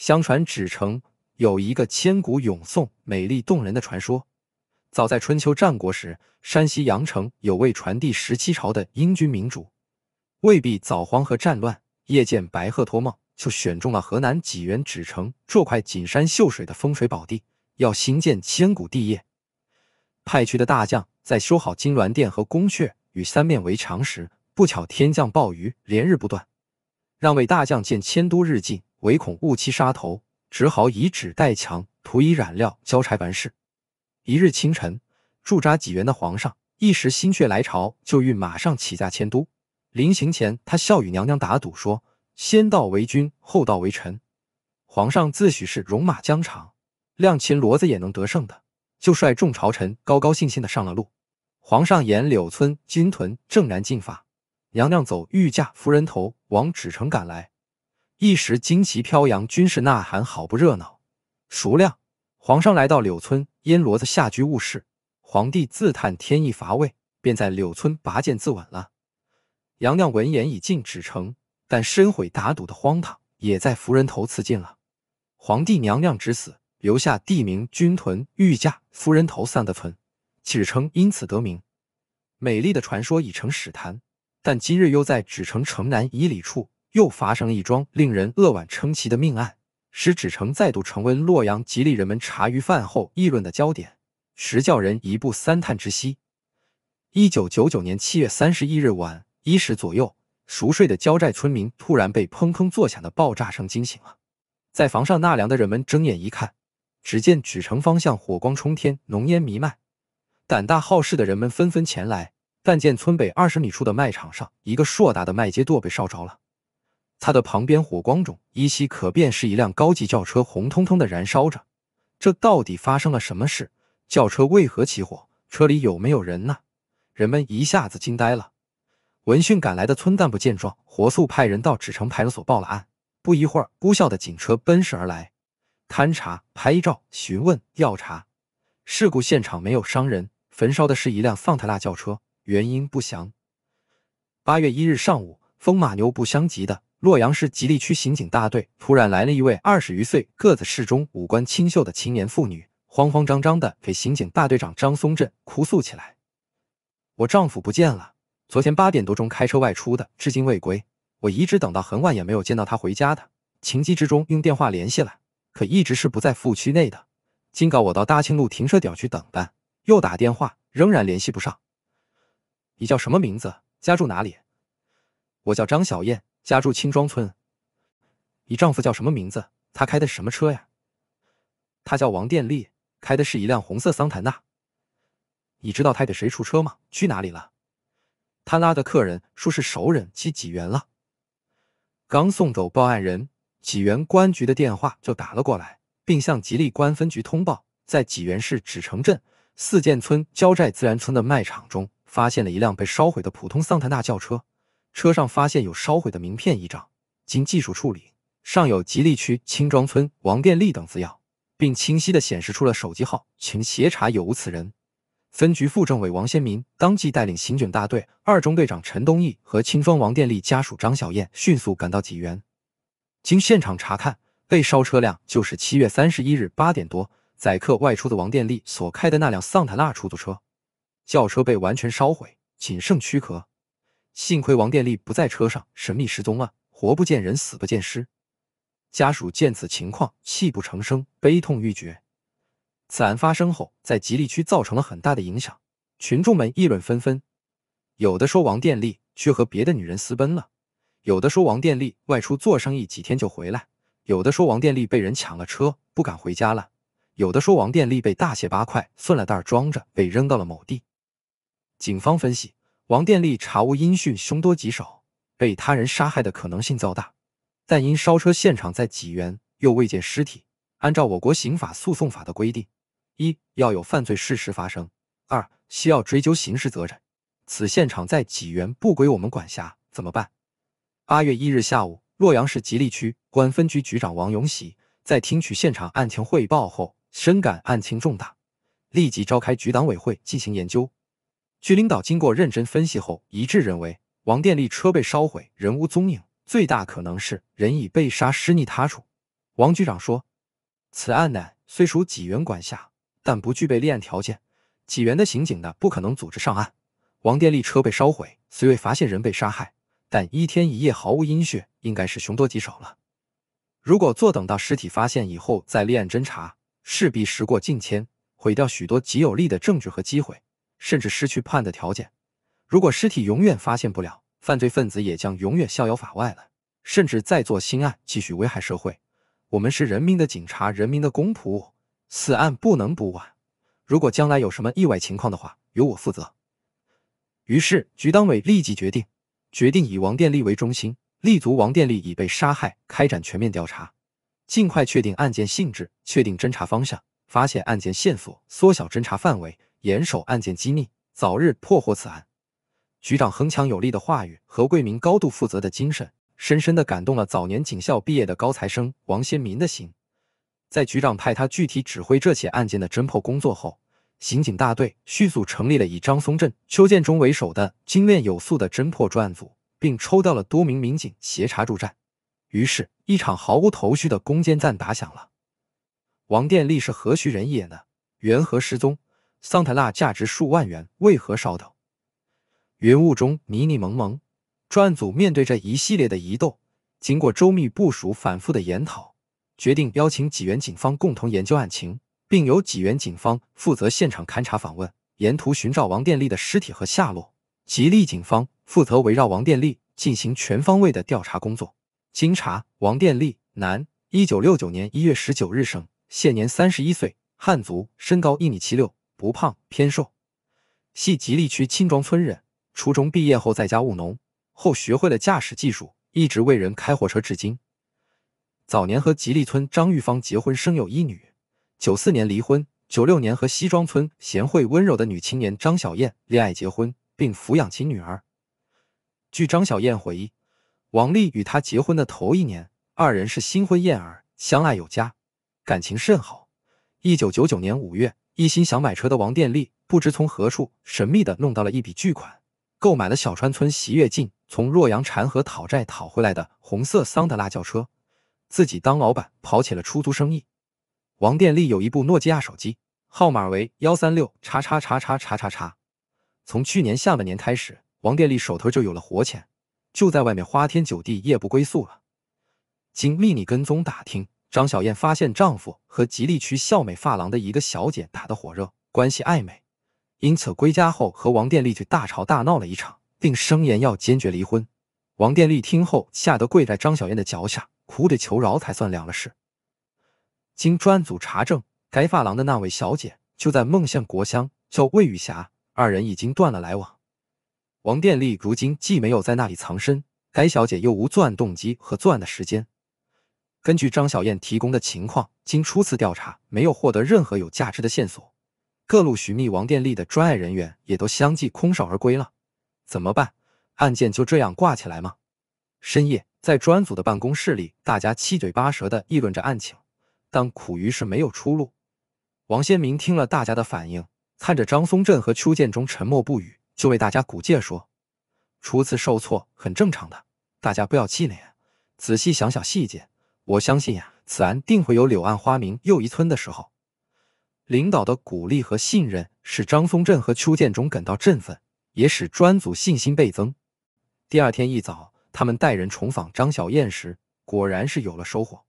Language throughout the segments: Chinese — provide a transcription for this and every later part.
相传，芷城有一个千古永颂、美丽动人的传说。早在春秋战国时，山西阳城有位传递十七朝的英军明主，为避早黄河战乱，夜见白鹤托梦，就选中了河南济源芷城这块锦山秀水的风水宝地，要兴建千古帝业。派去的大将在修好金銮殿和宫阙与三面围墙时，不巧天降暴雨，连日不断，让位大将见迁都日近。唯恐误期杀头，只好以纸代墙，涂以染料，交差完事。一日清晨，驻扎济源的皇上一时心血来潮，就欲马上起驾迁都。临行前，他笑与娘娘打赌说：“先到为君，后到为臣。”皇上自诩是戎马疆场，亮秦骡子也能得胜的，就率众朝臣高高兴兴的上了路。皇上沿柳村、金屯、正南进发，娘娘走御驾扶人头往纸城赶来。一时旌旗飘扬，军士呐喊，好不热闹。孰料，皇上来到柳村，燕骡子下居误事，皇帝自叹天意乏味，便在柳村拔剑自刎了。娘娘闻言已进纸城，但深悔打赌的荒唐，也在夫人头辞尽了。皇帝、娘娘之死，留下地名军屯、御驾、夫人头三个村，纸城因此得名。美丽的传说已成史谈，但今日又在纸城城南一里处。又发生了一桩令人扼腕称奇的命案，使纸城再度成为洛阳吉利人们茶余饭后议论的焦点，实叫人一步三叹之息。一九九九年七月三十一日晚一时左右，熟睡的交寨村民突然被砰砰作响的爆炸声惊醒了。在房上纳凉的人们睁眼一看，只见纸城方向火光冲天，浓烟弥漫。胆大好事的人们纷纷前来，但见村北二十米处的麦场上，一个硕大的麦秸垛被烧着了。他的旁边火光中依稀可辨是一辆高级轿车，红彤彤的燃烧着。这到底发生了什么事？轿车为何起火？车里有没有人呢？人们一下子惊呆了。闻讯赶来的村干部见状，火速派人到纸城派出所报了案。不一会儿，呼啸的警车奔驰而来，勘查、拍照、询问、调查。事故现场没有伤人，焚烧的是一辆桑塔纳轿车，原因不详。八月一日上午，风马牛不相及的。洛阳市吉利区刑警大队突然来了一位二十余岁、个子适中、五官清秀的青年妇女，慌慌张张的给刑警大队长张松镇哭诉起来：“我丈夫不见了，昨天八点多钟开车外出的，至今未归。我一直等到很晚也没有见到他回家的。情急之中用电话联系了，可一直是不在服务区内的。今早我到大庆路停车点去等的，又打电话，仍然联系不上。你叫什么名字？家住哪里？”“我叫张小燕。”家住青庄村，你丈夫叫什么名字？他开的什么车呀？他叫王电力，开的是一辆红色桑塔纳。你知道他给谁出车吗？去哪里了？他拉的客人说是熟人去济源了。刚送走报案人，济源公安局的电话就打了过来，并向吉利公安分局通报，在济源市纸城镇四涧村焦寨自然村的卖场中，发现了一辆被烧毁的普通桑塔纳轿车。车上发现有烧毁的名片一张，经技术处理，上有“吉利区青庄村王店利等字样，并清晰地显示出了手机号，请协查有无此人。分局副政委王先民当即带领刑警大队二中队长陈东义和青庄王店利家属张小燕迅速赶到济源。经现场查看，被烧车辆就是七月三十一日八点多载客外出的王店利所开的那辆桑塔纳出租车，轿车被完全烧毁，仅剩躯壳。幸亏王殿力不在车上，神秘失踪了，活不见人，死不见尸。家属见此情况，泣不成声，悲痛欲绝。此案发生后，在吉利区造成了很大的影响，群众们议论纷纷。有的说王殿力去和别的女人私奔了，有的说王殿力外出做生意几天就回来，有的说王殿力被人抢了车，不敢回家了，有的说王殿力被大卸八块，分了袋装着，被扔到了某地。警方分析。王殿立查无音讯，凶多吉少，被他人杀害的可能性较大。但因烧车现场在济源，又未见尸体。按照我国刑法诉讼法的规定，一要有犯罪事实发生，二需要追究刑事责任。此现场在济源不归我们管辖，怎么办？八月一日下午，洛阳市吉利区公安分局局长王永喜在听取现场案情汇报后，深感案情重大，立即召开局党委会进行研究。局领导经过认真分析后，一致认为，王电力车被烧毁，人无踪影，最大可能是人已被杀，尸匿他处。王局长说：“此案呢，虽属济源管辖，但不具备立案条件，济源的刑警呢，不可能组织上案。王电力车被烧毁，虽未发现人被杀害，但一天一夜毫无音讯，应该是凶多吉少了。如果坐等到尸体发现以后再立案侦查，势必时过境迁，毁掉许多极有利的证据和机会。”甚至失去判的条件。如果尸体永远发现不了，犯罪分子也将永远逍遥法外了，甚至再做新案继续危害社会。我们是人民的警察，人民的公仆，此案不能不管。如果将来有什么意外情况的话，由我负责。于是，局党委立即决定，决定以王电力为中心，立足王电力已被杀害，开展全面调查，尽快确定案件性质，确定侦查方向，发现案件线索，缩小侦查范围。严守案件机密，早日破获此案。局长铿锵有力的话语和桂明高度负责的精神，深深地感动了早年警校毕业的高材生王先民的心。在局长派他具体指挥这起案件的侦破工作后，刑警大队迅速成立了以张松镇、邱建忠为首的精炼有素的侦破专案组，并抽调了多名民警协查助战。于是，一场毫无头绪的攻坚战打响了。王殿利是何许人也呢？缘何失踪？桑塔纳价值数万元，为何烧掉？云雾中迷迷蒙蒙，专案组面对这一系列的疑窦，经过周密部署、反复的研讨，决定邀请济源警方共同研究案情，并由济源警方负责现场勘查、访问，沿途寻找王殿力的尸体和下落；吉利警方负责围绕王殿力进行全方位的调查工作。经查，王殿力，男，一九六九年一月十九日生，现年三十一岁，汉族，身高一米七六。不胖偏瘦，系吉利区青庄村人。初中毕业后在家务农，后学会了驾驶技术，一直为人开货车至今。早年和吉利村张玉芳结婚，生有一女。九四年离婚，九六年和西庄村贤惠温柔的女青年张小燕恋爱结婚，并抚养其女儿。据张小燕回忆，王丽与她结婚的头一年，二人是新婚燕尔，相爱有加，感情甚好。一九九九年五月。一心想买车的王殿利不知从何处神秘的弄到了一笔巨款，购买了小川村席跃进从洛阳禅河讨债讨回来的红色桑德拉轿车，自己当老板跑起了出租生意。王殿力有一部诺基亚手机，号码为幺三六叉叉叉叉叉叉叉。从去年下半年开始，王殿力手头就有了活钱，就在外面花天酒地，夜不归宿了。经秘密跟踪打听。张小燕发现丈夫和吉利区笑美发廊的一个小姐打得火热，关系暧昧，因此归家后和王殿力去大吵大闹了一场，并声言要坚决离婚。王殿力听后吓得跪在张小燕的脚下，哭着求饶才算了事。经专案组查证，该发廊的那位小姐就在孟县国乡，叫魏雨霞，二人已经断了来往。王殿力如今既没有在那里藏身，该小姐又无作案动机和作案的时间。根据张小燕提供的情况，经初次调查，没有获得任何有价值的线索。各路寻觅王电力的专案人员也都相继空手而归了。怎么办？案件就这样挂起来吗？深夜，在专案组的办公室里，大家七嘴八舌地议论着案情，但苦于是没有出路。王先明听了大家的反应，看着张松镇和邱建中沉默不语，就为大家鼓劲说：“初次受挫很正常的，大家不要气馁，仔细想想细节。”我相信呀，此案定会有柳暗花明又一村的时候。领导的鼓励和信任使张松镇和邱建忠感到振奋，也使专组信心倍增。第二天一早，他们带人重访张小燕时，果然是有了收获。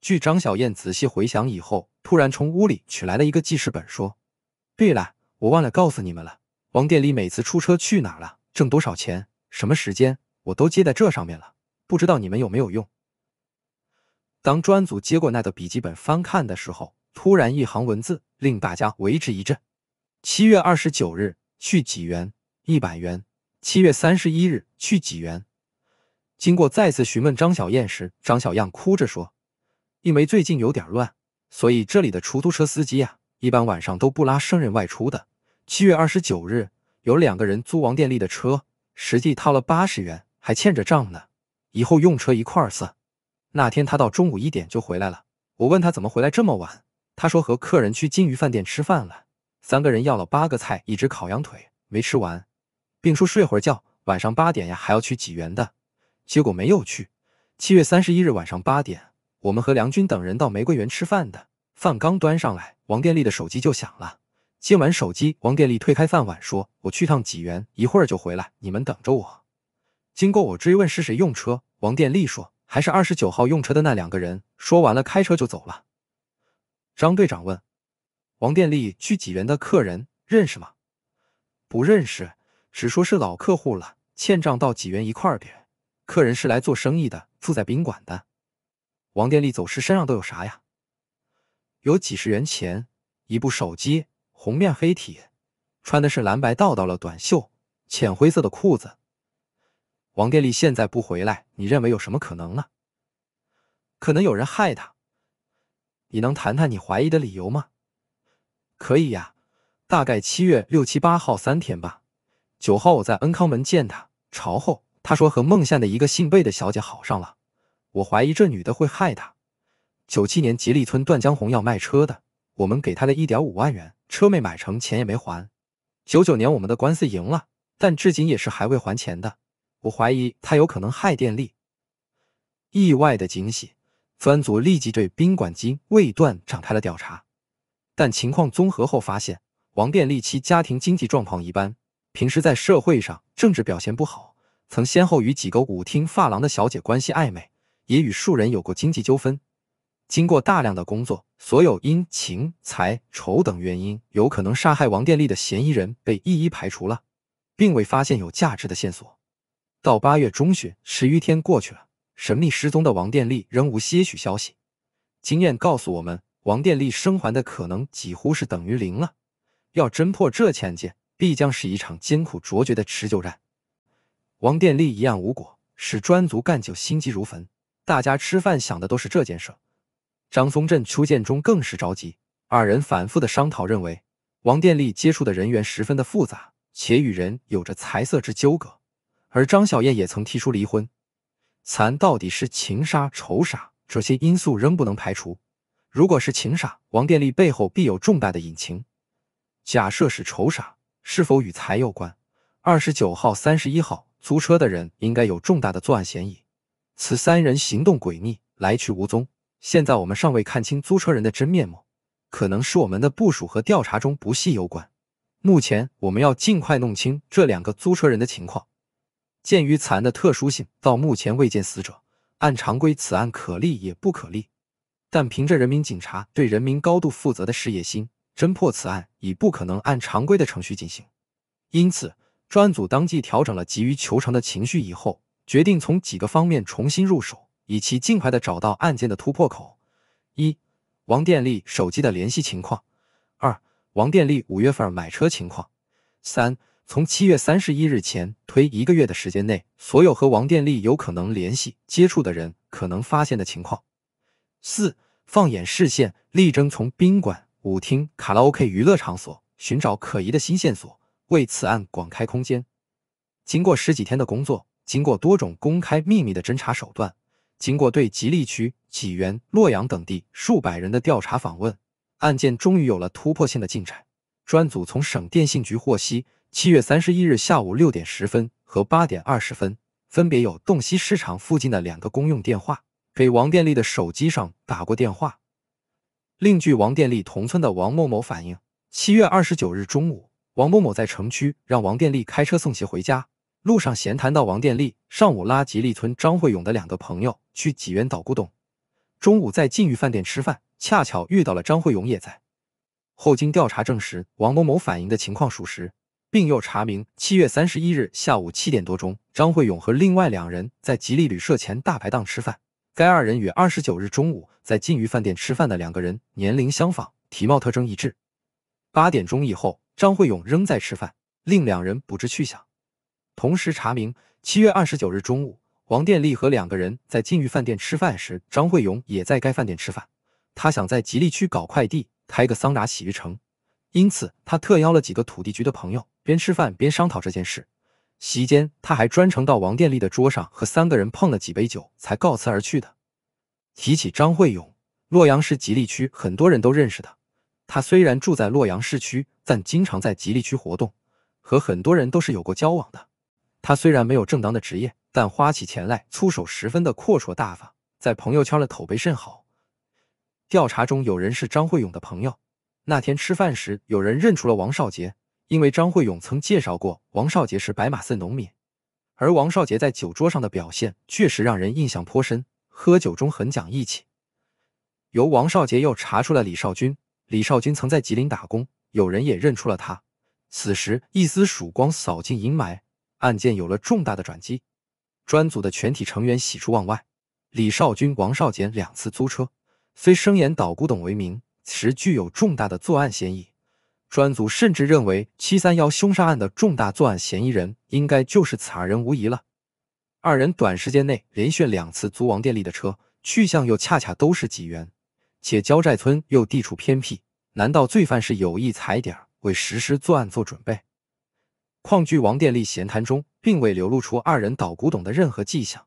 据张小燕仔细回想以后，突然从屋里取来了一个记事本，说：“对了，我忘了告诉你们了，王店里每次出车去哪了，挣多少钱，什么时间，我都记在这上面了，不知道你们有没有用。”当专组接过那个笔记本翻看的时候，突然一行文字令大家为之一振。七月二十九日去几元一百元，七月三十一日去几元。经过再次询问张小燕时，张小燕哭着说：“因为最近有点乱，所以这里的出租车司机啊，一般晚上都不拉生人外出的。七月二十九日有两个人租王电力的车，实际掏了八十元，还欠着账呢，以后用车一块儿算。”那天他到中午一点就回来了。我问他怎么回来这么晚，他说和客人去金鱼饭店吃饭了，三个人要了八个菜，一只烤羊腿没吃完，并说睡会儿觉，晚上八点呀还要去济源的，结果没有去。七月三十一日晚上八点，我们和梁军等人到玫瑰园吃饭的，饭刚端上来，王殿力的手机就响了。接完手机，王殿力推开饭碗说：“我去趟济源，一会儿就回来，你们等着我。”经过我追问是谁用车，王殿力说。还是二十九号用车的那两个人说完了，开车就走了。张队长问王店利去济源的客人认识吗？不认识，只说是老客户了，欠账到济源一块儿的。客人是来做生意的，住在宾馆的。王店利走时身上都有啥呀？有几十元钱，一部手机，红面黑体，穿的是蓝白道道的短袖，浅灰色的裤子。王殿力现在不回来，你认为有什么可能呢？可能有人害他。你能谈谈你怀疑的理由吗？可以呀，大概七月六七八号三天吧。九号我在恩康门见他，朝后他说和孟县的一个姓贝的小姐好上了。我怀疑这女的会害他。九七年吉利村段江红要卖车的，我们给他的一点五万元，车没买成，钱也没还。九九年我们的官司赢了，但至今也是还未还钱的。我怀疑他有可能害电力。意外的惊喜，专案组立即对宾馆经未断展开了调查。但情况综合后发现，王电力其家庭经济状况一般，平时在社会上政治表现不好，曾先后与几个舞厅、发廊的小姐关系暧昧，也与数人有过经济纠纷。经过大量的工作，所有因情、财、仇等原因有可能杀害王电力的嫌疑人被一一排除了，并未发现有价值的线索。到八月中旬，十余天过去了，神秘失踪的王殿力仍无些许消息。经验告诉我们，王殿力生还的可能几乎是等于零了。要侦破这案件，必将是一场艰苦卓绝的持久战。王殿力一案无果，使专案干警心急如焚。大家吃饭想的都是这件事。张松镇、邱建忠更是着急。二人反复的商讨，认为王殿力接触的人员十分的复杂，且与人有着财色之纠葛。而张小燕也曾提出离婚，残到底是情杀、仇杀，这些因素仍不能排除。如果是情杀，王殿力背后必有重大的隐情；假设是仇杀，是否与财有关？二十九号、三十一号租车的人应该有重大的作案嫌疑。此三人行动诡秘，来去无踪。现在我们尚未看清租车人的真面目，可能是我们的部署和调查中不细有关。目前我们要尽快弄清这两个租车人的情况。鉴于此案的特殊性，到目前未见死者。按常规，此案可立也不可立，但凭着人民警察对人民高度负责的事业心，侦破此案已不可能按常规的程序进行。因此，专案组当即调整了急于求成的情绪，以后决定从几个方面重新入手，以其尽快的找到案件的突破口：一、王电力手机的联系情况；二、王电力五月份买车情况；三。从七月三十一日前推一个月的时间内，所有和王电力有可能联系接触的人，可能发现的情况。四，放眼视线，力争从宾馆、舞厅、卡拉 OK 娱乐场所寻找可疑的新线索，为此案广开空间。经过十几天的工作，经过多种公开秘密的侦查手段，经过对吉利区、济源、洛阳等地数百人的调查访问，案件终于有了突破性的进展。专组从省电信局获悉。七月三十一日下午六点十分和八点二十分，分别有洞溪市场附近的两个公用电话给王殿力的手机上打过电话。另据王殿力同村的王某某反映，七月二十九日中午，王某某在城区让王殿力开车送其回家，路上闲谈到王殿力上午拉吉利村张惠勇的两个朋友去济源捣古董，中午在晋豫饭店吃饭，恰巧遇到了张惠勇也在。后经调查证实，王某某反映的情况属实。并又查明，七月三十一日下午七点多钟，张惠勇和另外两人在吉利旅社前大排档吃饭。该二人与二十九日中午在金鱼饭店吃饭的两个人年龄相仿，体貌特征一致。八点钟以后，张惠勇仍在吃饭，另两人不知去向。同时查明，七月二十九日中午，王殿利和两个人在金鱼饭店吃饭时，张惠勇也在该饭店吃饭。他想在吉利区搞快递，开个桑拿洗浴城，因此他特邀了几个土地局的朋友。边吃饭边商讨这件事，席间他还专程到王殿立的桌上和三个人碰了几杯酒，才告辞而去的。提起张会勇，洛阳市吉利区很多人都认识他。他虽然住在洛阳市区，但经常在吉利区活动，和很多人都是有过交往的。他虽然没有正当的职业，但花起钱来出手十分的阔绰大方，在朋友圈的口碑甚好。调查中有人是张会勇的朋友，那天吃饭时有人认出了王少杰。因为张惠勇曾介绍过王少杰是白马寺农民，而王少杰在酒桌上的表现确实让人印象颇深，喝酒中很讲义气。由王少杰又查出了李少军，李少军曾在吉林打工，有人也认出了他。此时，一丝曙光扫进阴霾，案件有了重大的转机。专组的全体成员喜出望外。李少军、王少杰两次租车，虽声言捣鼓董为名，实具有重大的作案嫌疑。专组甚至认为，七三幺凶杀案的重大作案嫌疑人应该就是此二人无疑了。二人短时间内连续两次租王殿利的车，去向又恰恰都是济源，且焦寨村又地处偏僻，难道罪犯是有意踩点，为实施作案做准备？况据王殿利闲谈中，并未流露出二人倒古董的任何迹象，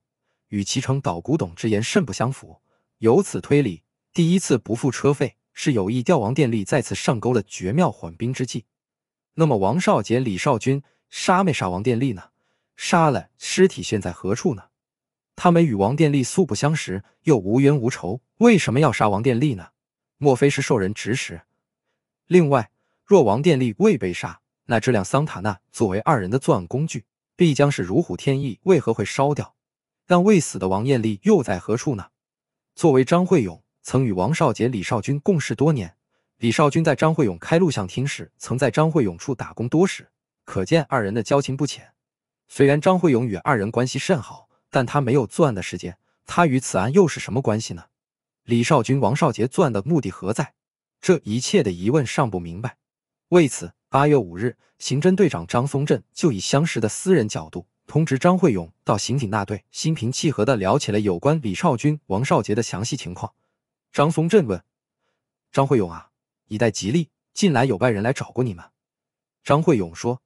与其成倒古董之言甚不相符。由此推理，第一次不付车费。是有意调王殿力再次上钩了绝妙缓兵之计。那么王少杰、李少军杀没杀王殿力呢？杀了，尸体现在何处呢？他们与王殿力素不相识，又无冤无仇，为什么要杀王殿力呢？莫非是受人指使？另外，若王殿力未被杀，那这辆桑塔纳作为二人的作案工具，必将是如虎添翼，为何会烧掉？但未死的王艳丽又在何处呢？作为张惠勇。曾与王少杰、李少军共事多年。李少军在张会勇开录像厅时，曾在张会勇处打工多时，可见二人的交情不浅。虽然张会勇与二人关系甚好，但他没有作案的时间。他与此案又是什么关系呢？李少军、王少杰作案的目的何在？这一切的疑问尚不明白。为此，八月五日，刑侦队长张松镇就以相识的私人角度通知张会勇到刑警大队，心平气和地聊起了有关李少军、王少杰的详细情况。张松镇问：“张惠勇啊，一代吉利，近来有外人来找过你吗？”张惠勇说：“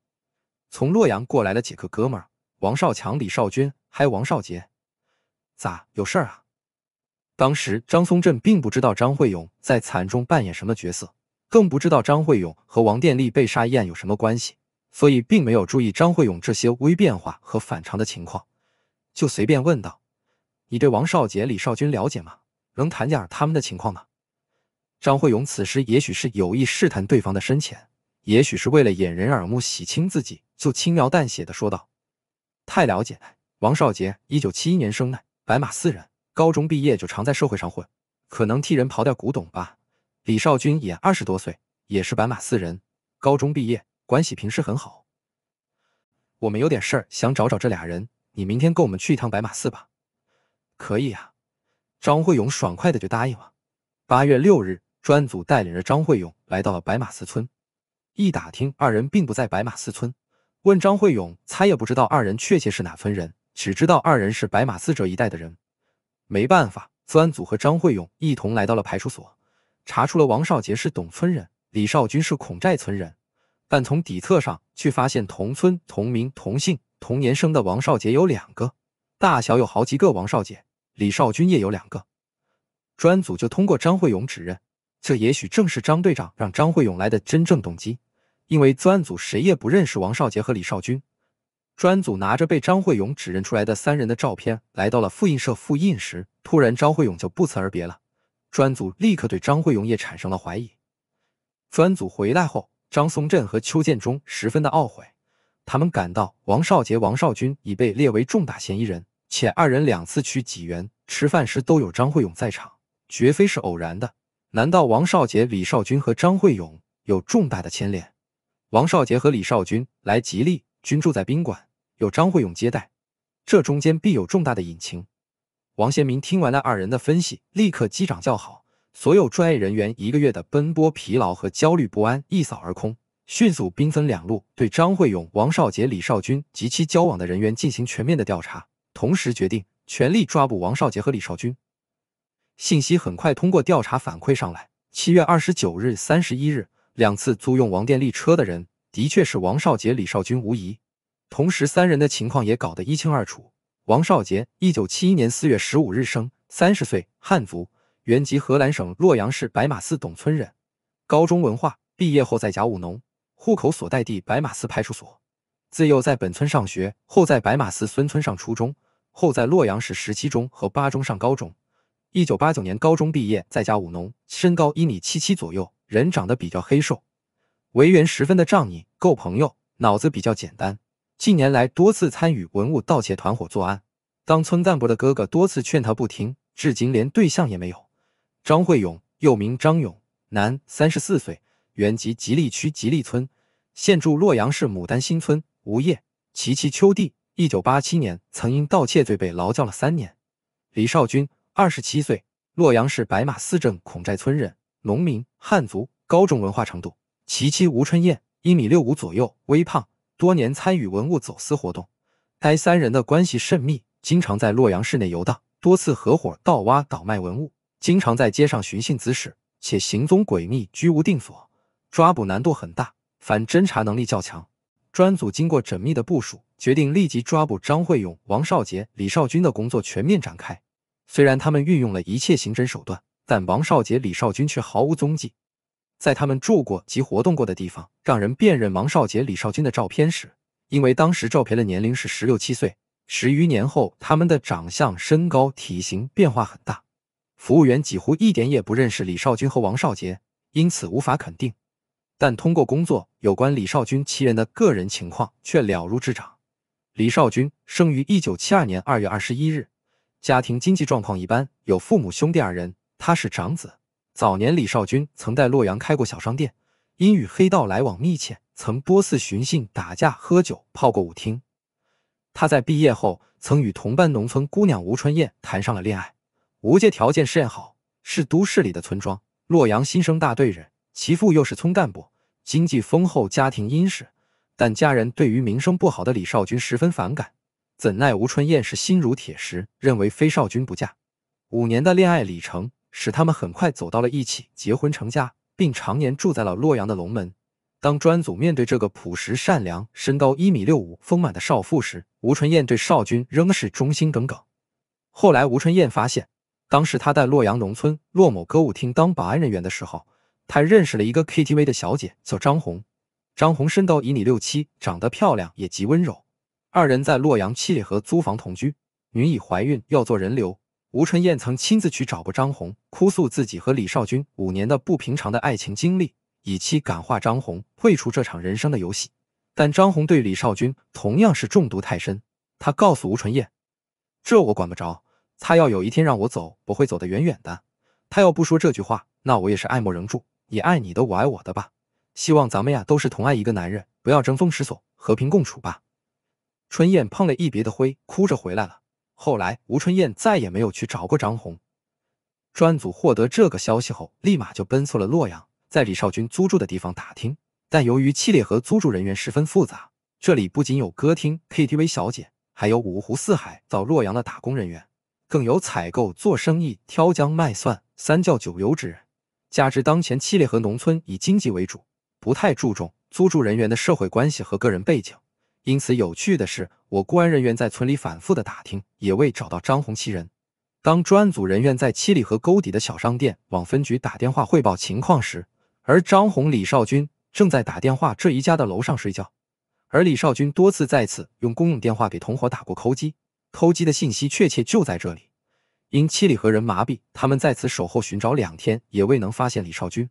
从洛阳过来了几个哥们儿，王少强、李少军，还有王少杰，咋有事儿啊？”当时张松镇并不知道张惠勇在惨中扮演什么角色，更不知道张惠勇和王殿利被杀一案有什么关系，所以并没有注意张惠勇这些微变化和反常的情况，就随便问道：“你对王少杰、李少军了解吗？”能谈点他们的情况吗？张慧勇此时也许是有意试探对方的深浅，也许是为了掩人耳目洗清自己，就轻描淡写的说道：“太了解了。王少杰，一九七一年生的，白马寺人，高中毕业就常在社会上混，可能替人跑点古董吧。李少军也二十多岁，也是白马寺人，高中毕业，关系平时很好。我们有点事儿想找找这俩人，你明天跟我们去一趟白马寺吧。可以呀。”张会勇爽快的就答应了。八月六日，专案组带领着张会勇来到了白马寺村，一打听，二人并不在白马寺村。问张会勇，猜也不知道二人确切是哪村人，只知道二人是白马寺这一带的人。没办法，专案组和张会勇一同来到了派出所，查出了王少杰是董村人，李少军是孔寨村人。但从底册上，却发现同村同名同姓同年生的王少杰有两个，大小有好几个王少杰。李少军也有两个，专案组就通过张会勇指认，这也许正是张队长让张会勇来的真正动机，因为专案组谁也不认识王少杰和李少军。专案组拿着被张会勇指认出来的三人的照片，来到了复印社复印时，突然张会勇就不辞而别了。专案组立刻对张会勇也产生了怀疑。专案组回来后，张松镇和邱建忠十分的懊悔，他们感到王少杰、王少军已被列为重大嫌疑人。且二人两次去济源吃饭时都有张会勇在场，绝非是偶然的。难道王少杰、李少军和张会勇有重大的牵连？王少杰和李少军来吉利均住在宾馆，有张会勇接待，这中间必有重大的隐情。王先明听完了二人的分析，立刻击掌叫好，所有专业人员一个月的奔波、疲劳和焦虑不安一扫而空，迅速兵分两路，对张会勇、王少杰、李少军及其交往的人员进行全面的调查。同时决定全力抓捕王少杰和李少军。信息很快通过调查反馈上来。七月二十九日、三十一日两次租用王电力车的人，的确是王少杰、李少军无疑。同时，三人的情况也搞得一清二楚。王少杰，一九七一年四月十五日生，三十岁，汉族，原籍河南省洛阳市白马寺董村人，高中文化，毕业后在甲务农，户口所在地白马寺派出所。自幼在本村上学，后在白马寺孙村上初中。后在洛阳市十七中和八中上高中，一九八九年高中毕业，在家务农，身高一米七七左右，人长得比较黑瘦，为人十分的仗义，够朋友，脑子比较简单。近年来多次参与文物盗窃团伙作案。当村干部的哥哥多次劝他不听，至今连对象也没有。张会勇，又名张勇，男，三十四岁，原籍吉利区吉利村，现住洛阳市牡丹新村，无业，其妻邱弟。一九八七年，曾因盗窃罪被劳教了三年。李少军，二十七岁，洛阳市白马寺镇孔寨村人，农民，汉族，高中文化程度。其妻吴春燕，一米六五左右，微胖，多年参与文物走私活动。该三人的关系甚密，经常在洛阳市内游荡，多次合伙盗挖、倒卖文物，经常在街上寻衅滋事，且行踪诡秘，居无定所，抓捕难度很大。反侦查能力较强。专组经过缜密的部署。决定立即抓捕张惠勇、王少杰、李少军的工作全面展开。虽然他们运用了一切刑侦手段，但王少杰、李少军却毫无踪迹。在他们住过及活动过的地方，让人辨认王少杰、李少军的照片时，因为当时照片的年龄是十六七岁，十余年后他们的长相、身高、体型变化很大，服务员几乎一点也不认识李少军和王少杰，因此无法肯定。但通过工作，有关李少军七人的个人情况却了如指掌。李少军生于一九七二年二月二十一日，家庭经济状况一般，有父母兄弟二人，他是长子。早年李少军曾在洛阳开过小商店，因与黑道来往密切，曾多次寻衅打架、喝酒、泡过舞厅。他在毕业后曾与同班农村姑娘吴春燕谈上了恋爱。吴家条件甚好，是都市里的村庄，洛阳新生大队人，其父又是村干部，经济丰厚，家庭殷实。但家人对于名声不好的李少军十分反感，怎奈吴春燕是心如铁石，认为非少军不嫁。五年的恋爱里程使他们很快走到了一起，结婚成家，并常年住在了洛阳的龙门。当专组面对这个朴实善良、身高一米六五、丰满的少妇时，吴春燕对少军仍是忠心耿耿。后来，吴春燕发现，当时她在洛阳农村洛某歌舞厅当保安人员的时候，她认识了一个 KTV 的小姐，叫张红。张红身高一米六七，长得漂亮，也极温柔。二人在洛阳七里河租房同居，女已怀孕，要做人流。吴春燕曾亲自去找过张红，哭诉自己和李少军五年的不平常的爱情经历，以期感化张红退出这场人生的游戏。但张红对李少军同样是中毒太深。他告诉吴春燕：“这我管不着。他要有一天让我走，我会走得远远的。他要不说这句话，那我也是爱莫能助。你爱你的，我爱我的吧。”希望咱们呀都是同爱一个男人，不要争风吃醋，和平共处吧。春燕碰了一鼻的灰，哭着回来了。后来吴春燕再也没有去找过张红。专组获得这个消息后，立马就奔赴了洛阳，在李少军租住的地方打听。但由于七里河租住人员十分复杂，这里不仅有歌厅、KTV 小姐，还有五湖四海到洛阳的打工人员，更有采购、做生意、挑江卖蒜、三教九流之人。加之当前七里河农村以经济为主。不太注重租住人员的社会关系和个人背景，因此有趣的是，我公安人员在村里反复的打听，也未找到张红七人。当专案组人员在七里河沟底的小商店往分局打电话汇报情况时，而张红、李少军正在打电话，这一家的楼上睡觉。而李少军多次在此用公用电话给同伙打过扣机，扣机的信息确切就在这里。因七里河人麻痹，他们在此守候寻找两天，也未能发现李少军。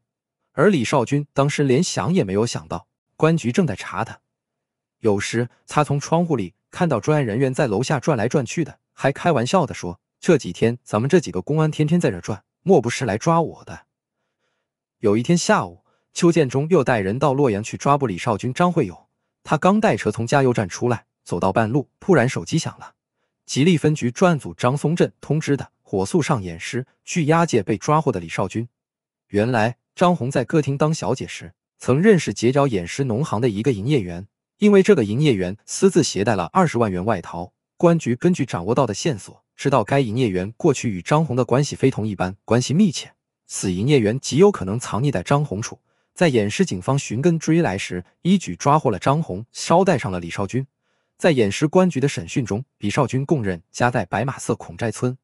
而李少军当时连想也没有想到，公安局正在查他。有时他从窗户里看到专案人员在楼下转来转去的，还开玩笑的说：“这几天咱们这几个公安天天在这转，莫不是来抓我的？”有一天下午，邱建忠又带人到洛阳去抓捕李少军、张惠友。他刚带车从加油站出来，走到半路，突然手机响了，吉利分局专案组张松镇通知的，火速上演尸，去押解被抓获的李少军。原来。张红在歌厅当小姐时，曾认识结交偃师农行的一个营业员，因为这个营业员私自携带了二十万元外逃。公安局根据掌握到的线索，知道该营业员过去与张红的关系非同一般，关系密切，此营业员极有可能藏匿在张红处。在偃师警方寻根追来时，一举抓获了张红，捎带上了李少军。在偃师公安局的审讯中，李少军供认家在白马寺孔寨村。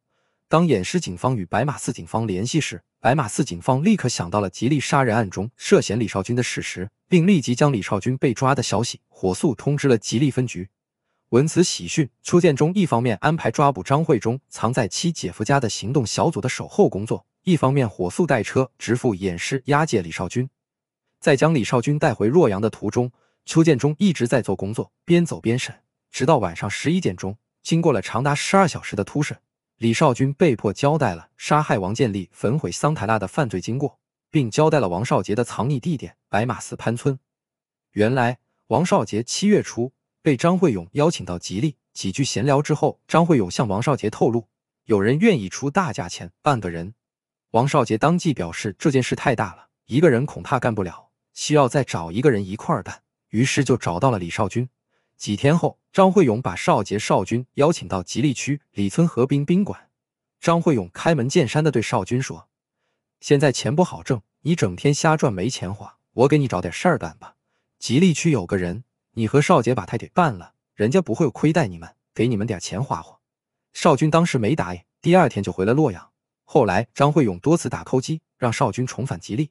当偃师警方与白马寺警方联系时，白马寺警方立刻想到了吉利杀人案中涉嫌李少军的事实，并立即将李少军被抓的消息火速通知了吉利分局。闻此喜讯，邱建中一方面安排抓捕张慧忠藏在其姐夫家的行动小组的守候工作，一方面火速带车直赴偃师押解李少军。在将李少军带回洛阳的途中，邱建中一直在做工作，边走边审，直到晚上十一点钟，经过了长达十二小时的突审。李少军被迫交代了杀害王建立、焚毁桑塔纳的犯罪经过，并交代了王少杰的藏匿地点白马寺潘村。原来，王少杰七月初被张慧勇邀请到吉利，几句闲聊之后，张慧勇向王少杰透露，有人愿意出大价钱办个人。王少杰当即表示，这件事太大了，一个人恐怕干不了，需要再找一个人一块儿干，于是就找到了李少军。几天后，张惠勇把邵杰、邵军邀请到吉利区李村河滨宾馆。张惠勇开门见山地对邵军说：“现在钱不好挣，你整天瞎转，没钱花，我给你找点事儿干吧。吉利区有个人，你和邵杰把他给办了，人家不会亏待你们，给你们点钱花花。”邵军当时没答应，第二天就回了洛阳。后来，张惠勇多次打扣机，让邵军重返吉利。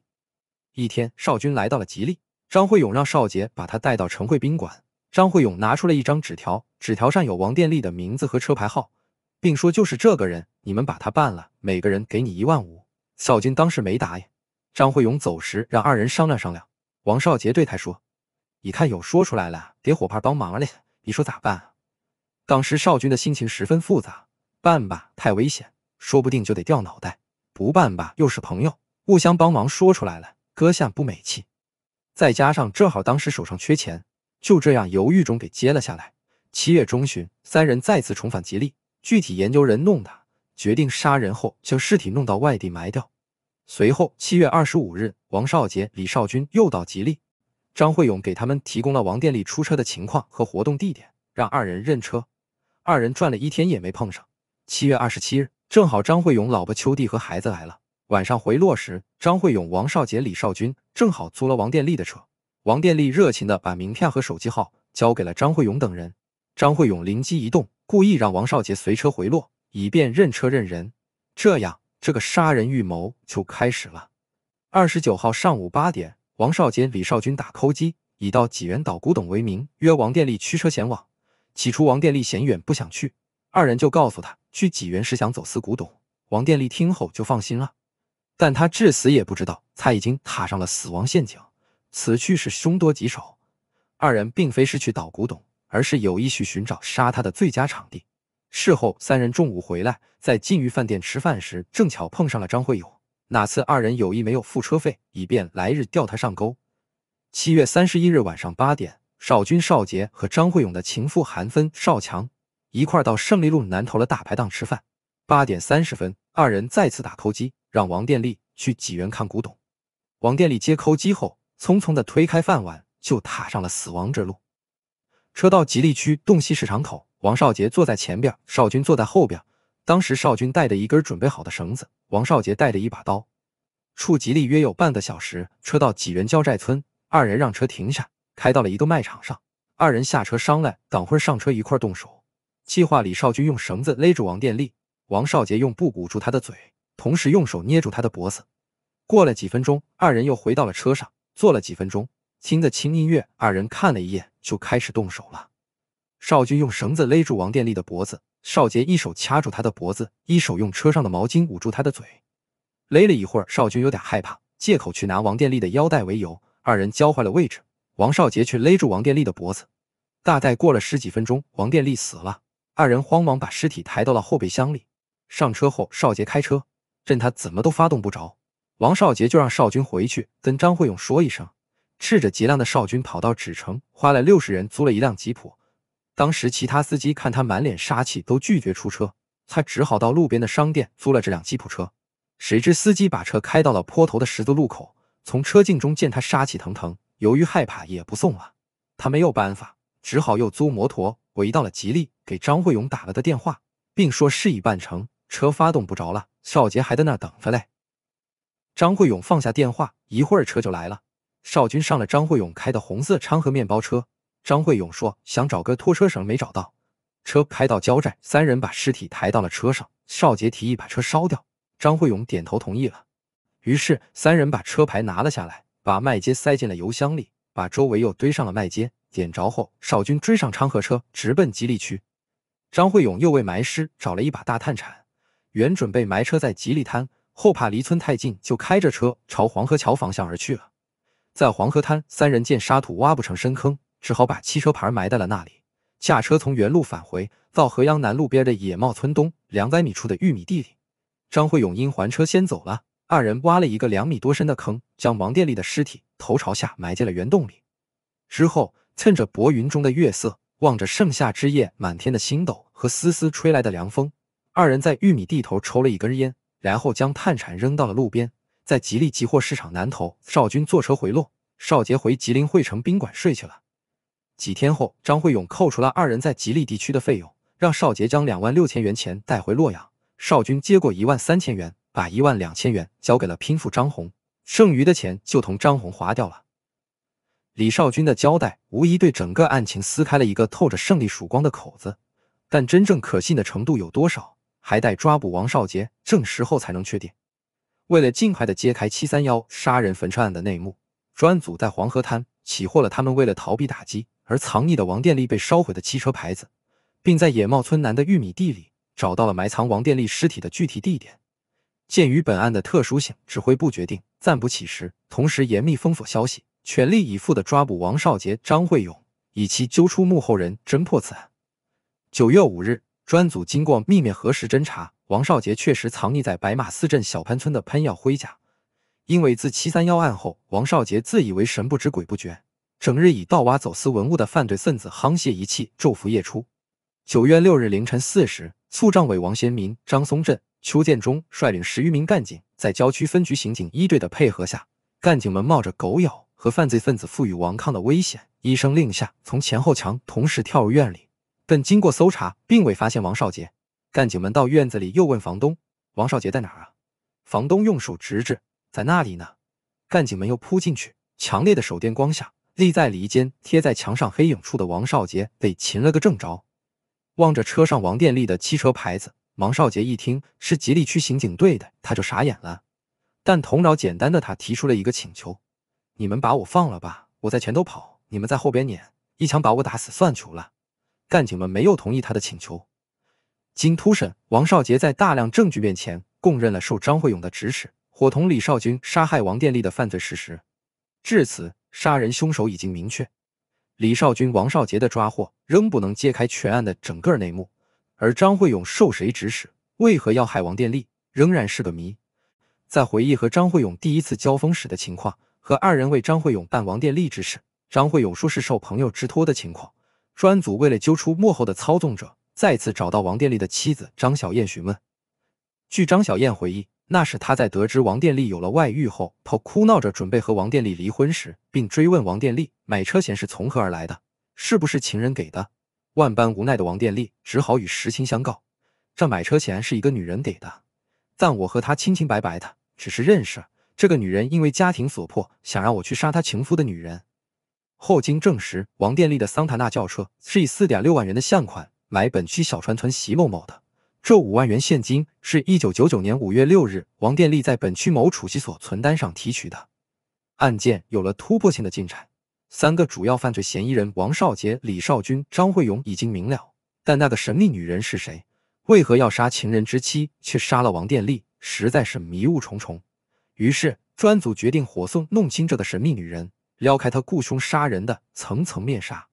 一天，邵军来到了吉利，张惠勇让邵杰把他带到陈会宾馆。张会勇拿出了一张纸条，纸条上有王殿利的名字和车牌号，并说：“就是这个人，你们把他办了，每个人给你一万五。”少军当时没答应。张会勇走时让二人商量商量。王少杰对他说：“你看有说出来了，给伙伴帮忙嘞，你说咋办？”当时少军的心情十分复杂，办吧太危险，说不定就得掉脑袋；不办吧又是朋友，互相帮忙说出来了，搁下不美气。再加上正好当时手上缺钱。就这样犹豫中给接了下来。七月中旬，三人再次重返吉利，具体研究人弄他，决定杀人后将尸体弄到外地埋掉。随后，七月二十五日，王少杰、李少军又到吉利，张慧勇给他们提供了王电力出车的情况和活动地点，让二人认车。二人转了一天也没碰上。七月二十七日，正好张慧勇老婆秋弟和孩子来了，晚上回落时，张慧勇、王少杰、李少军正好租了王电力的车。王殿力热情地把名片和手机号交给了张慧勇等人。张慧勇灵机一动，故意让王少杰随车回落，以便认车认人。这样，这个杀人预谋就开始了。二十九号上午八点，王少杰、李少军打扣机，以到济源岛古董为名，约王殿力驱车前往。起初，王殿力嫌远不想去，二人就告诉他去济源是想走私古董。王殿力听后就放心了，但他至死也不知道他已经踏上了死亡陷阱。此去是凶多吉少，二人并非是去倒古董，而是有意去寻找杀他的最佳场地。事后，三人中午回来，在禁鱼饭店吃饭时，正巧碰上了张惠勇。哪次二人有意没有付车费，以便来日钓他上钩？七月三十一日晚上八点，少军、少杰和张惠勇的情妇韩芬、少强一块到胜利路南头的大排档吃饭。八点三十分，二人再次打扣机，让王殿利去济源看古董。王殿利接扣机后。匆匆的推开饭碗，就踏上了死亡之路。车到吉利区洞溪市场口，王少杰坐在前边，少军坐在后边。当时少军带着一根准备好的绳子，王少杰带着一把刀。处吉利约有半个小时，车到济源交寨村，二人让车停下，开到了一个卖场上。二人下车商量，等会上车一块动手。计划里，少军用绳子勒住王殿利，王少杰用布捂住他的嘴，同时用手捏住他的脖子。过了几分钟，二人又回到了车上。坐了几分钟，听着轻音乐，二人看了一眼，就开始动手了。少军用绳子勒住王殿丽的脖子，少杰一手掐住他的脖子，一手用车上的毛巾捂住他的嘴。勒了一会儿，少军有点害怕，借口去拿王殿丽的腰带为由，二人交换了位置。王少杰却勒住王殿丽的脖子。大概过了十几分钟，王殿丽死了，二人慌忙把尸体抬到了后备箱里。上车后，少杰开车，任他怎么都发动不着。王少杰就让少军回去跟张惠勇说一声。赤着量的少军跑到纸城，花了六十人租了一辆吉普。当时其他司机看他满脸杀气，都拒绝出车。他只好到路边的商店租了这辆吉普车。谁知司机把车开到了坡头的十字路口，从车镜中见他杀气腾腾，由于害怕也不送了。他没有办法，只好又租摩托回到了吉利，给张惠勇打了个电话，并说事已办成，车发动不着了。少杰还在那等着嘞。张会勇放下电话，一会儿车就来了。少军上了张会勇开的红色昌河面包车。张会勇说：“想找个拖车绳，没找到。”车开到郊寨，三人把尸体抬到了车上。少杰提议把车烧掉，张会勇点头同意了。于是三人把车牌拿了下来，把麦秸塞进了油箱里，把周围又堆上了麦秸，点着后，少军追上昌河车，直奔吉利区。张会勇又为埋尸找了一把大探铲，原准备埋车在吉利滩。后怕离村太近，就开着车朝黄河桥方向而去了。在黄河滩，三人见沙土挖不成深坑，只好把汽车牌埋在了那里，驾车从原路返回，到河阳南路边的野茂村东两百米处的玉米地里。张会勇因还车先走了，二人挖了一个两米多深的坑，将王殿利的尸体头朝下埋进了圆洞里。之后，趁着薄云中的月色，望着盛夏之夜满天的星斗和丝丝吹来的凉风，二人在玉米地头抽了一根烟。然后将炭铲扔到了路边，在吉利集货市场南头，少军坐车回洛，少杰回吉林汇城宾馆睡去了。几天后，张会勇扣除了二人在吉利地区的费用，让少杰将两万六千元钱带回洛阳，少军接过一万三千元，把一万两千元交给了拼付张红，剩余的钱就同张红划掉了。李少军的交代无疑对整个案情撕开了一个透着胜利曙光的口子，但真正可信的程度有多少？还待抓捕王少杰证实后才能确定。为了尽快的揭开七三幺杀人焚尸案的内幕，专案组在黄河滩起获了他们为了逃避打击而藏匿的王电力被烧毁的汽车牌子，并在野茂村南的玉米地里找到了埋藏王电力尸体的具体地点。鉴于本案的特殊性，指挥部决定暂不启事，同时严密封锁消息，全力以赴的抓捕王少杰、张会勇，以期揪出幕后人，侦破此案。九月五日。专组经过秘密核实侦查，王少杰确实藏匿在白马寺镇小潘村的潘耀辉家。因为自七三幺案后，王少杰自以为神不知鬼不觉，整日以盗挖走私文物的犯罪分子沆瀣一气，昼伏夜出。九月六日凌晨四时，处政委王贤民、张松镇、邱建忠率领十余名干警，在郊区分局刑警一队的配合下，干警们冒着狗咬和犯罪分子负隅顽抗的危险，一声令下，从前后墙同时跳入院里。但经过搜查，并未发现王少杰。干警们到院子里，又问房东：“王少杰在哪儿啊？”房东用手指指：“在那里呢。”干警们又扑进去，强烈的手电光下，立在里间贴在墙上黑影处的王少杰被擒了个正着。望着车上王电力的汽车牌子，王少杰一听是吉利区刑警队的，他就傻眼了。但头脑简单的他提出了一个请求：“你们把我放了吧，我在前头跑，你们在后边撵，一枪把我打死算求了。”干警们没有同意他的请求。经突审，王少杰在大量证据面前供认了受张会勇的指使，伙同李少军杀害王殿利的犯罪事实。至此，杀人凶手已经明确。李少军、王少杰的抓获仍不能揭开全案的整个内幕，而张会勇受谁指使、为何要害王殿利，仍然是个谜。在回忆和张会勇第一次交锋时的情况，和二人为张会勇办王殿利之事，张会勇说是受朋友之托的情况。专案组为了揪出幕后的操纵者，再次找到王殿利的妻子张小燕询问。据张小燕回忆，那是她在得知王殿利有了外遇后，她哭闹着准备和王殿利离婚时，并追问王殿利买车钱是从何而来的，是不是情人给的？万般无奈的王殿利只好与实情相告：这买车钱是一个女人给的，但我和她清清白白的，只是认识。这个女人因为家庭所迫，想让我去杀她情夫的女人。后经证实，王殿利的桑塔纳轿车是以四点六万元的现款买本区小船村席某某的。这五万元现金是一九九九年五月六日王殿利在本区某储蓄所存单上提取的。案件有了突破性的进展，三个主要犯罪嫌疑人王少杰、李少军、张会勇已经明了，但那个神秘女人是谁？为何要杀情人之妻，却杀了王殿利，实在是迷雾重重。于是专案组决定火速弄清这个神秘女人。撩开他雇凶杀人的层层面纱，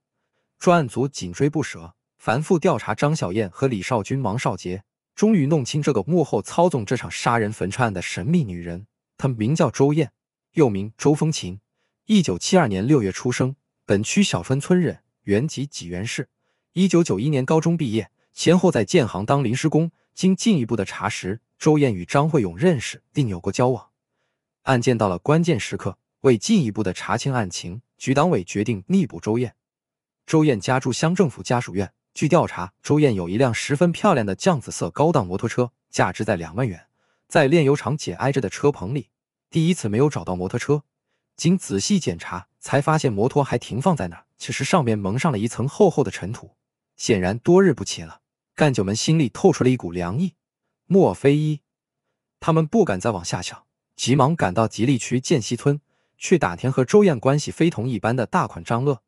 专案组紧追不舍，反复调查张小燕和李少军、王少杰，终于弄清这个幕后操纵这场杀人焚尸案的神秘女人。她名叫周燕，又名周风琴，一九七二年六月出生，本区小芬村人，原籍济源市。一九九一年高中毕业，前后在建行当临时工。经进一步的查实，周燕与张会勇认识，并有过交往。案件到了关键时刻。为进一步的查清案情，局党委决定密捕周燕。周燕家住乡政府家属院。据调查，周燕有一辆十分漂亮的酱紫色高档摩托车，价值在两万元。在炼油厂紧挨着的车棚里，第一次没有找到摩托车。经仔细检查，才发现摩托还停放在那儿，此时上面蒙上了一层厚厚的尘土，显然多日不骑了。干警们心里透出了一股凉意，莫非一？他们不敢再往下想，急忙赶到吉利区涧西村。去打听和周燕关系非同一般的大款张乐，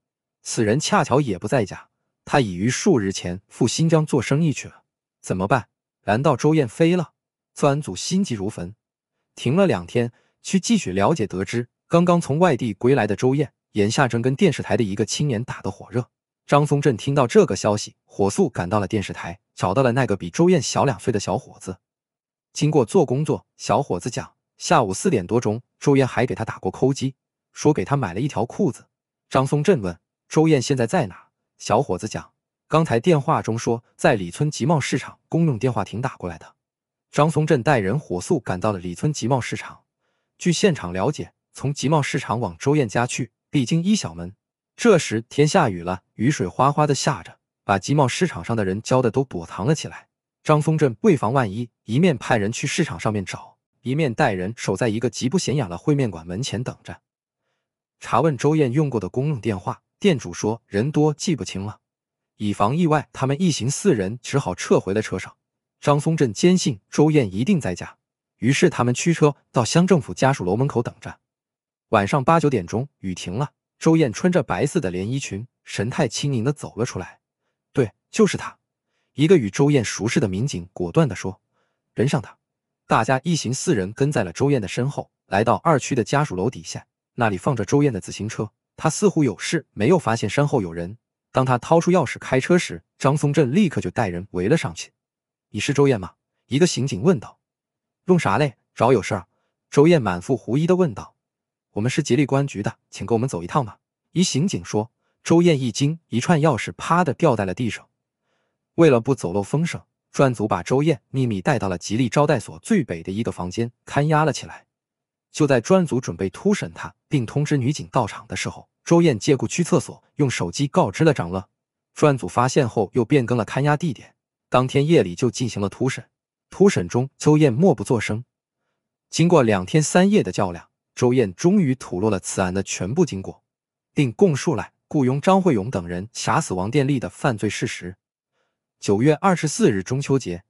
此人恰巧也不在家，他已于数日前赴新疆做生意去了。怎么办？难道周燕飞了？专案组心急如焚，停了两天去继续了解，得知刚刚从外地归来的周燕，眼下正跟电视台的一个青年打得火热。张松镇听到这个消息，火速赶到了电视台，找到了那个比周燕小两岁的小伙子。经过做工作，小伙子讲，下午四点多钟。周燕还给他打过扣机，说给他买了一条裤子。张松镇问周燕现在在哪？小伙子讲，刚才电话中说在李村集贸市场公用电话亭打过来的。张松镇带人火速赶到了李村集贸市场。据现场了解，从集贸市场往周燕家去，必经一小门。这时天下雨了，雨水哗哗的下着，把集贸市场上的人浇的都躲藏了起来。张松镇为防万一，一面派人去市场上面找。一面带人守在一个极不显眼的烩面馆门前等着，查问周燕用过的公用电话，店主说人多记不清了。以防意外，他们一行四人只好撤回了车上。张松镇坚信周燕一定在家，于是他们驱车到乡政府家属楼门口等着。晚上八九点钟，雨停了，周燕穿着白色的连衣裙，神态轻盈的走了出来。对，就是他，一个与周燕熟识的民警果断的说：“人上他。”大家一行四人跟在了周燕的身后，来到二区的家属楼底下，那里放着周燕的自行车。他似乎有事，没有发现身后有人。当他掏出钥匙开车时，张松镇立刻就带人围了上去。“你是周燕吗？”一个刑警问道。“用啥嘞？找有事？”周燕满腹狐疑的问道。“我们是吉利公安局的，请跟我们走一趟吧。”一刑警说。周燕一惊，一串钥匙啪的掉在了地上。为了不走漏风声。专组把周燕秘密带到了吉利招待所最北的一个房间看押了起来。就在专组准备突审他，并通知女警到场的时候，周燕借故去厕所，用手机告知了张乐。专组发现后，又变更了看押地点。当天夜里就进行了突审。突审中，周燕默不作声。经过两天三夜的较量，周燕终于吐露了此案的全部经过，并供述了雇佣张会勇等人掐死王殿利的犯罪事实。九月二十四日中秋节，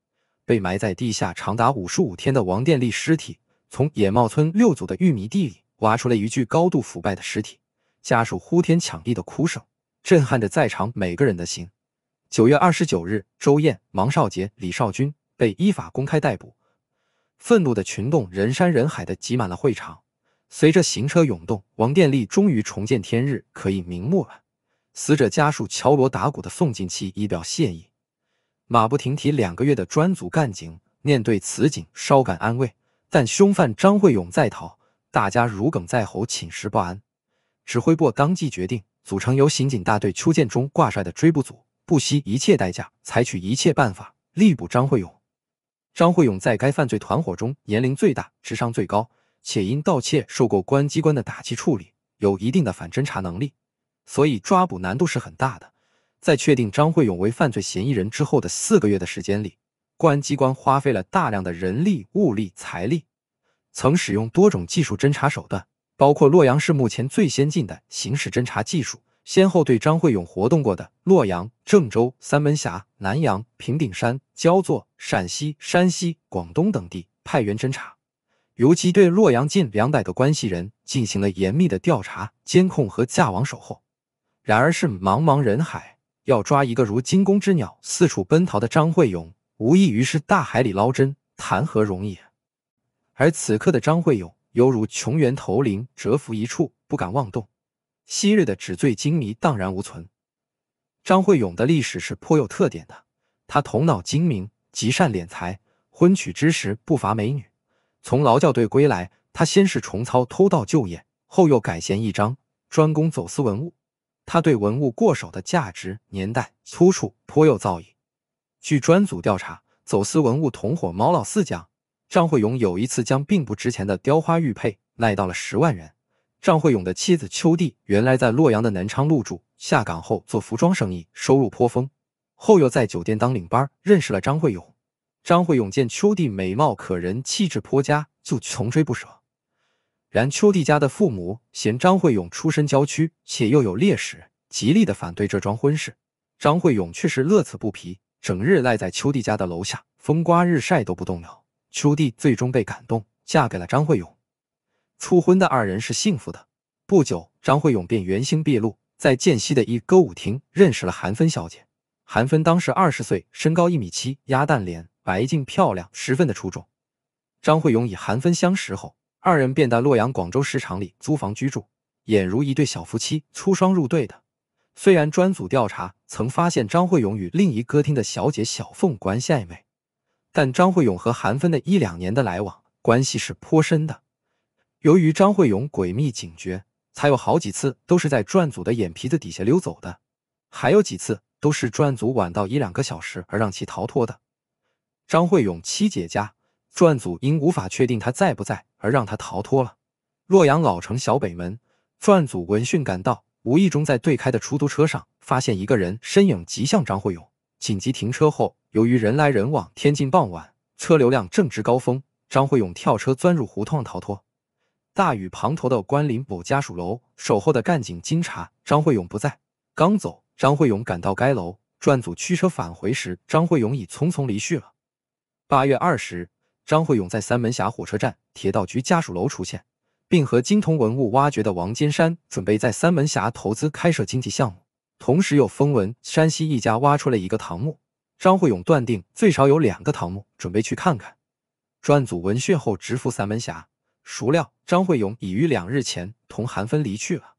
被埋在地下长达五十五天的王殿力尸体，从野茂村六组的玉米地里挖出了一具高度腐败的尸体。家属呼天抢地的哭声，震撼着在场每个人的心。九月二十九日，周艳、王少杰、李少军被依法公开逮捕。愤怒的群众人山人海的挤满了会场，随着行车涌动，王殿力终于重见天日，可以瞑目了。死者家属敲锣打鼓的送进气，以表谢意。马不停蹄两个月的专组干警面对此景稍感安慰，但凶犯张惠勇在逃，大家如鲠在喉，寝食不安。指挥部当即决定组成由刑警大队邱建忠挂帅的追捕组，不惜一切代价，采取一切办法，力捕张惠勇。张惠勇在该犯罪团伙中年龄最大，智商最高，且因盗窃受过公安机关的打击处理，有一定的反侦查能力，所以抓捕难度是很大的。在确定张会勇为犯罪嫌疑人之后的四个月的时间里，公安机关花费了大量的人力、物力、财力，曾使用多种技术侦查手段，包括洛阳市目前最先进的刑事侦查技术，先后对张会勇活动过的洛阳、郑州、三门峡、南阳、平顶山、焦作、陕西、山西、广东等地派员侦查，尤其对洛阳近两百个关系人进行了严密的调查、监控和架网守候。然而，是茫茫人海。要抓一个如惊弓之鸟、四处奔逃的张惠勇，无异于是大海里捞针，谈何容易？而此刻的张惠勇，犹如穷源头林，蛰伏一处，不敢妄动。昔日的纸醉金迷荡然无存。张惠勇的历史是颇有特点的，他头脑精明，极善敛财。婚娶之时不乏美女。从劳教队归来，他先是重操偷盗旧业，后又改弦易张，专攻走私文物。他对文物过手的价值、年代、出处颇有造诣。据专组调查，走私文物同伙毛老四讲，张会勇有一次将并不值钱的雕花玉佩卖到了十万元。张会勇的妻子邱娣原来在洛阳的南昌路住，下岗后做服装生意，收入颇丰，后又在酒店当领班，认识了张会勇。张会勇见邱娣美貌可人，气质颇佳，就穷追不舍。然秋弟家的父母嫌张惠勇出身郊区，且又有劣士，极力的反对这桩婚事。张惠勇却是乐此不疲，整日赖在秋弟家的楼下，风刮日晒都不动摇。秋弟最终被感动，嫁给了张惠勇。初婚的二人是幸福的。不久，张惠勇便原形毕露，在涧西的一歌舞厅认识了韩芬小姐。韩芬当时二十岁，身高一米七，鸭蛋脸，白净漂亮，十分的出众。张惠勇与韩芬相识后。二人便在洛阳广州市场里租房居住，俨如一对小夫妻出双入对的。虽然专组调查曾发现张惠勇与另一歌厅的小姐小凤关系暧昧，但张惠勇和韩芬的一两年的来往关系是颇深的。由于张惠勇诡秘警觉，才有好几次都是在专组的眼皮子底下溜走的，还有几次都是专组晚到一两个小时而让其逃脱的。张惠勇七姐家。案祖因无法确定他在不在，而让他逃脱了。洛阳老城小北门，案祖闻讯赶到，无意中在对开的出租车上发现一个人身影极像张慧勇，紧急停车后，由于人来人往，天近傍晚，车流量正值高峰，张慧勇跳车钻入胡同逃脱。大雨滂沱的关林堡家属楼，守候的干警经查张慧勇不在，刚走，张慧勇赶到该楼，案祖驱车返回时，张慧勇已匆匆离去了。八月二十。张会勇在三门峡火车站铁道局家属楼出现，并和金铜文物挖掘的王金山准备在三门峡投资开设经济项目。同时有风闻山西一家挖出了一个唐墓，张会勇断定最少有两个唐墓，准备去看看。专案组闻讯后直赴三门峡，孰料张会勇已于两日前同韩芬离去了。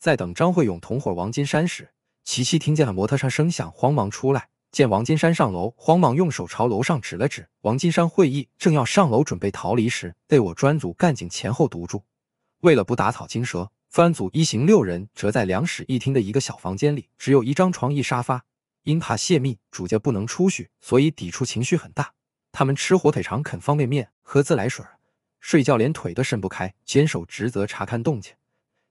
在等张会勇同伙王金山时，琪琪听见了摩托上声响，慌忙出来。见王金山上楼，慌忙用手朝楼上指了指。王金山会意，正要上楼准备逃离时，被我专组干警前后堵住。为了不打草惊蛇，专组一行六人折在两室一厅的一个小房间里，只有一张床、一沙发。因怕泄密，主家不能出去，所以抵触情绪很大。他们吃火腿肠、啃方便面、喝自来水，睡觉连腿都伸不开，坚守职责，查看动静，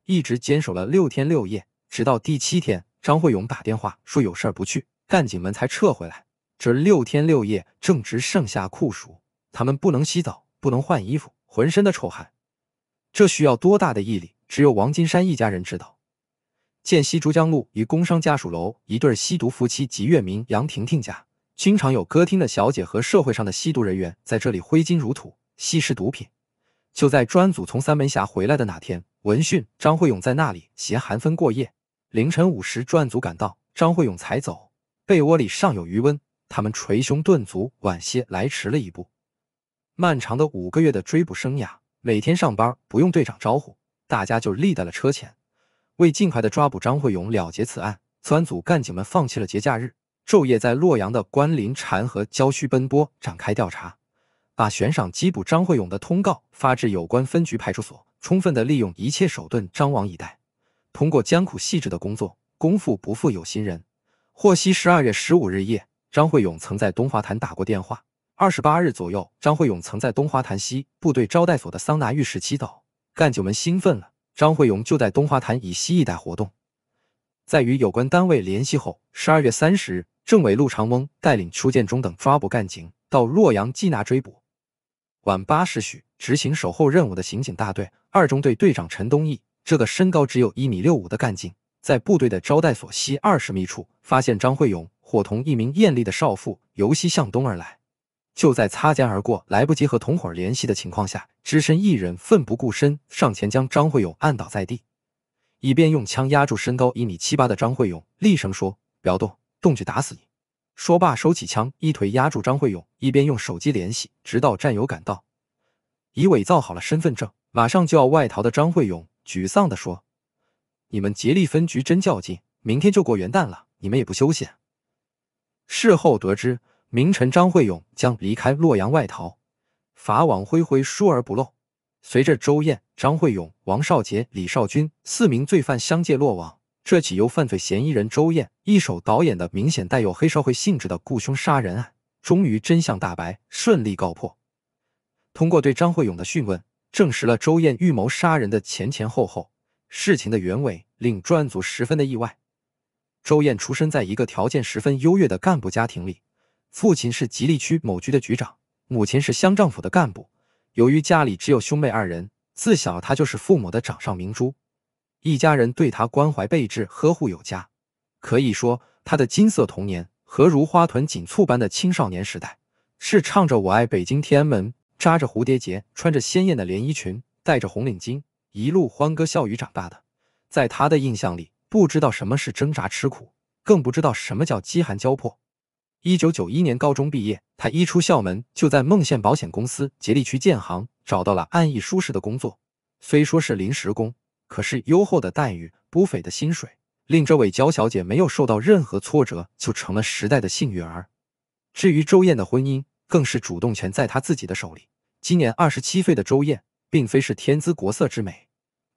一直坚守了六天六夜，直到第七天，张会勇打电话说有事不去。干警们才撤回来。这六天六夜正值盛夏酷暑，他们不能洗澡，不能换衣服，浑身的臭汗。这需要多大的毅力？只有王金山一家人知道。建西珠江路一工商家属楼，一对吸毒夫妻吉月明、杨婷婷家，经常有歌厅的小姐和社会上的吸毒人员在这里挥金如土，吸食毒品。就在专组从三门峡回来的那天，闻讯张会勇在那里携寒风过夜。凌晨五时，专案组赶到，张会勇才走。被窝里尚有余温，他们捶胸顿足，晚些来迟了一步。漫长的五个月的追捕生涯，每天上班不用队长招呼，大家就立在了车前。为尽快的抓捕张会勇，了结此案，专组干警们放弃了节假日，昼夜在洛阳的关林、禅河郊区奔波，展开调查，把悬赏缉捕张会勇的通告发至有关分局派出所，充分的利用一切手段张网以待。通过艰苦细致的工作，功夫不负有心人。获悉，十二月十五日夜，张惠勇曾在东华坛打过电话。二十八日左右，张惠勇曾在东华坛西部队招待所的桑拿浴室祈祷。干警们兴奋了，张惠勇就在东华坛以西一带活动。在与有关单位联系后，十二月三十日，政委陆长翁带领邱建忠等抓捕干警到洛阳缉拿追捕。晚八时许，执行守候任务的刑警大队二中队队长陈东义，这个身高只有一米六五的干警。在部队的招待所西二十米处，发现张惠勇伙同一名艳丽的少妇由西向东而来。就在擦肩而过、来不及和同伙联系的情况下，只身一人奋不顾身上前将张惠勇按倒在地，一边用枪压住身高一米七八的张惠勇，厉声说：“不要动，动就打死你！”说罢，收起枪，一腿压住张惠勇，一边用手机联系，直到战友赶到。已伪造好了身份证，马上就要外逃的张惠勇沮丧地说。你们竭力分局真较劲，明天就过元旦了，你们也不休息。事后得知，明晨张惠勇将离开洛阳外逃，法网恢恢，疏而不漏。随着周燕、张惠勇、王少杰、李少军四名罪犯相继落网，这起由犯罪嫌疑人周燕一手导演的、明显带有黑社会性质的雇凶杀人案，终于真相大白，顺利告破。通过对张惠勇的讯问，证实了周燕预谋杀人的前前后后事情的原委。令专案组十分的意外。周艳出生在一个条件十分优越的干部家庭里，父亲是吉利区某局的局长，母亲是乡政府的干部。由于家里只有兄妹二人，自小她就是父母的掌上明珠，一家人对她关怀备至，呵护有加。可以说，她的金色童年和如花团锦簇般的青少年时代，是唱着《我爱北京天安门》，扎着蝴蝶结，穿着鲜艳的连衣裙，戴着红领巾，一路欢歌笑语长大的。在他的印象里，不知道什么是挣扎吃苦，更不知道什么叫饥寒交迫。一九九一年高中毕业，他一出校门就在孟县保险公司吉利区建行找到了安逸舒适的工作。虽说是临时工，可是优厚的待遇、不菲的薪水，令这位娇小姐没有受到任何挫折，就成了时代的幸运儿。至于周燕的婚姻，更是主动权在她自己的手里。今年二十七岁的周燕，并非是天姿国色之美。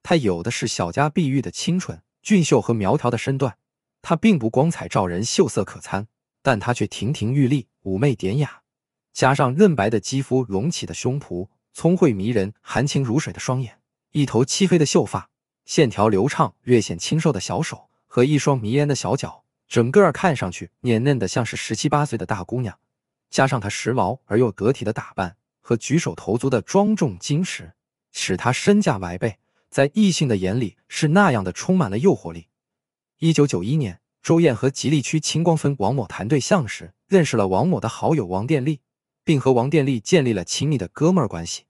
她有的是小家碧玉的清纯、俊秀和苗条的身段，她并不光彩照人、秀色可餐，但她却亭亭玉立、妩媚典雅，加上嫩白的肌肤、隆起的胸脯、聪慧迷人、含情如水的双眼、一头漆黑的秀发、线条流畅、略显清瘦的小手和一双迷人的小脚，整个儿看上去年嫩的像是十七八岁的大姑娘。加上她时髦而又得体的打扮和举手投足的庄重矜持，使她身价百倍。在异性的眼里是那样的充满了诱惑力。一九九一年，周燕和吉利区青光分王某谈对象时，认识了王某的好友王电力，并和王电力建立了亲密的哥们儿关系。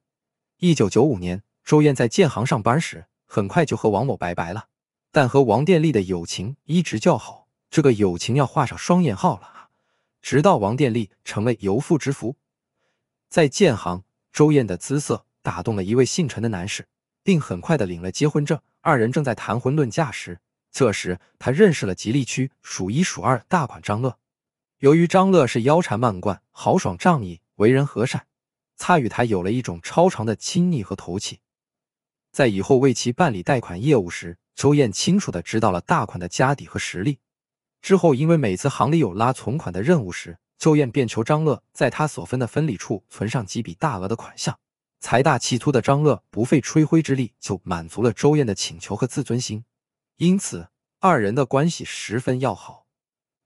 一九九五年，周燕在建行上班时，很快就和王某拜拜了，但和王电力的友情一直较好。这个友情要画上双引号了直到王电力成为由富之夫，在建行，周燕的姿色打动了一位姓陈的男士。并很快的领了结婚证。二人正在谈婚论嫁时，这时他认识了吉利区数一数二大款张乐。由于张乐是腰缠万贯、豪爽仗义、为人和善，他与他有了一种超长的亲昵和投契。在以后为其办理贷款业务时，周燕清楚的知道了大款的家底和实力。之后，因为每次行里有拉存款的任务时，周燕便求张乐在他所分的分理处存上几笔大额的款项。财大气粗的张乐不费吹灰之力就满足了周燕的请求和自尊心，因此二人的关系十分要好。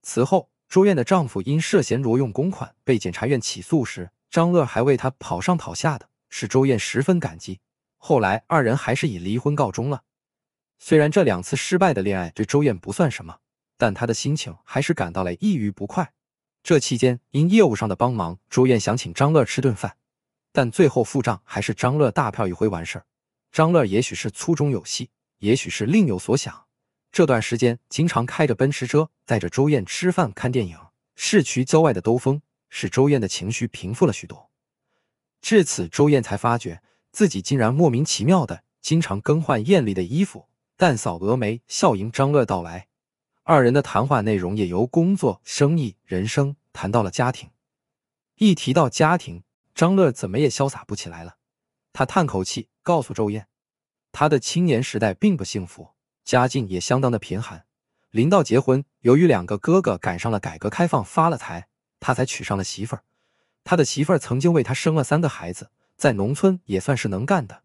此后，周燕的丈夫因涉嫌挪用公款被检察院起诉时，张乐还为他跑上跑下，的是周燕十分感激。后来，二人还是以离婚告终了。虽然这两次失败的恋爱对周燕不算什么，但她的心情还是感到了抑郁不快。这期间，因业务上的帮忙，周燕想请张乐吃顿饭。但最后付账还是张乐大票一挥完事儿。张乐也许是粗中有细，也许是另有所想。这段时间经常开着奔驰车带着周燕吃饭、看电影、市区郊外的兜风，使周燕的情绪平复了许多。至此，周燕才发觉自己竟然莫名其妙的经常更换艳丽的衣服，淡扫峨眉，笑迎张乐到来。二人的谈话内容也由工作、生意、人生谈到了家庭。一提到家庭，张乐怎么也潇洒不起来了，他叹口气，告诉周燕，他的青年时代并不幸福，家境也相当的贫寒。临到结婚，由于两个哥哥赶上了改革开放发了财，他才娶上了媳妇儿。他的媳妇儿曾经为他生了三个孩子，在农村也算是能干的，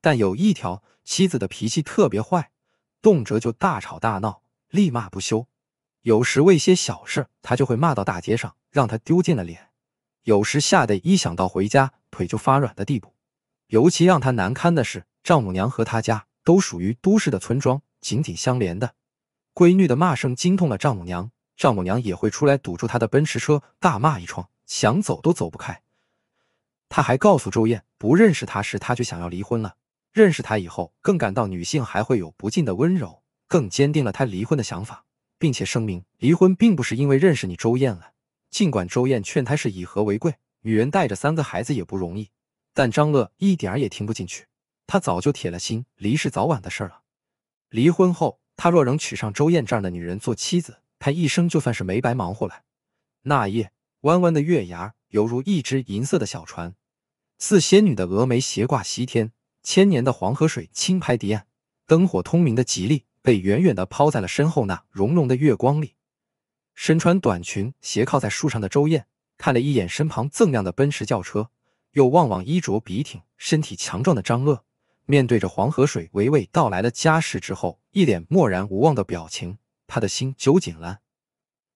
但有一条，妻子的脾气特别坏，动辄就大吵大闹，立骂不休。有时为些小事，他就会骂到大街上，让他丢尽了脸。有时吓得一想到回家腿就发软的地步。尤其让他难堪的是，丈母娘和他家都属于都市的村庄，紧紧相连的。闺女的骂声惊痛了丈母娘，丈母娘也会出来堵住他的奔驰车，大骂一通，想走都走不开。他还告诉周燕，不认识他时他就想要离婚了，认识他以后更感到女性还会有不尽的温柔，更坚定了他离婚的想法，并且声明离婚并不是因为认识你周燕了。尽管周燕劝他是以和为贵，女人带着三个孩子也不容易，但张乐一点儿也听不进去。他早就铁了心，离是早晚的事了。离婚后，他若能娶上周燕这样的女人做妻子，他一生就算是没白忙活了。那夜，弯弯的月牙犹如一只银色的小船，似仙女的峨眉斜挂西天，千年的黄河水轻拍堤岸，灯火通明的吉利被远远的抛在了身后那融融的月光里。身穿短裙斜靠在树上的周燕看了一眼身旁锃亮的奔驰轿车，又望望衣着笔挺、身体强壮的张乐，面对着黄河水娓娓道来的家世之后，一脸漠然无望的表情，他的心揪紧了。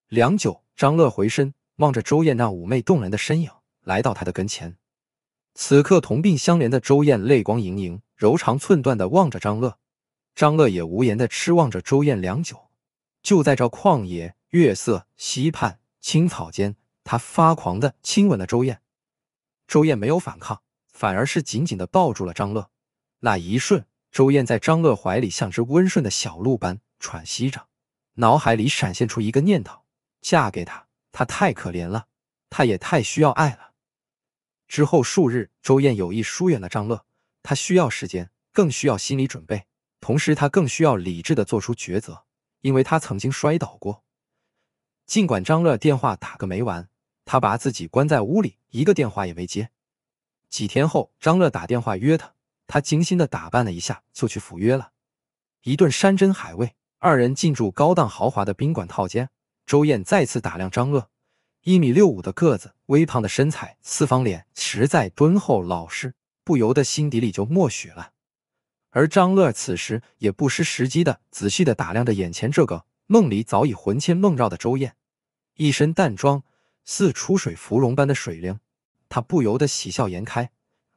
良久，张乐回身望着周燕那妩媚动人的身影，来到她的跟前。此刻同病相怜的周燕泪光盈盈，柔肠寸断的望着张乐，张乐也无言的痴望着周燕良久。就在这旷野。月色溪畔，青草间，他发狂的亲吻了周燕。周燕没有反抗，反而是紧紧的抱住了张乐。那一瞬，周燕在张乐怀里像只温顺的小鹿般喘息着，脑海里闪现出一个念头：嫁给他，他太可怜了，他也太需要爱了。之后数日，周燕有意疏远了张乐。她需要时间，更需要心理准备，同时她更需要理智的做出抉择，因为她曾经摔倒过。尽管张乐电话打个没完，他把自己关在屋里，一个电话也没接。几天后，张乐打电话约他，他精心的打扮了一下，就去赴约了。一顿山珍海味，二人进驻高档豪华的宾馆套间。周燕再次打量张乐，一米六五的个子，微胖的身材，四方脸，实在敦厚老实，不由得心底里就默许了。而张乐此时也不失时机的仔细的打量着眼前这个。梦里早已魂牵梦绕的周燕，一身淡妆，似出水芙蓉般的水灵，她不由得喜笑颜开。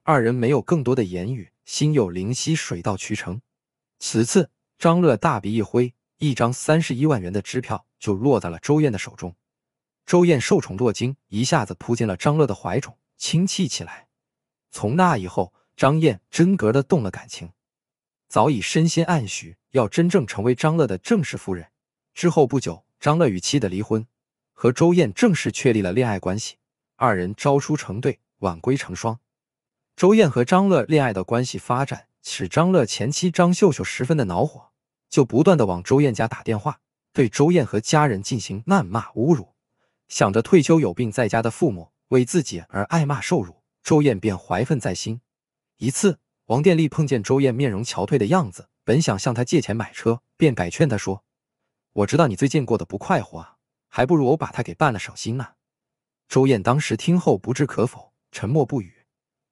二人没有更多的言语，心有灵犀，水到渠成。此次张乐大笔一挥，一张三十一万元的支票就落在了周燕的手中。周燕受宠若惊，一下子扑进了张乐的怀中，亲戚起来。从那以后，张燕真格的动了感情，早已身心暗许，要真正成为张乐的正式夫人。之后不久，张乐与妻的离婚，和周燕正式确立了恋爱关系，二人朝出成对，晚归成双。周燕和张乐恋爱的关系发展，使张乐前妻张秀秀十分的恼火，就不断的往周燕家打电话，对周燕和家人进行谩骂侮辱。想着退休有病在家的父母为自己而挨骂受辱，周燕便怀恨在心。一次，王殿利碰见周燕面容憔悴的样子，本想向她借钱买车，便改劝她说。我知道你最近过得不快活，还不如我把他给办了省心呢。周燕当时听后不置可否，沉默不语。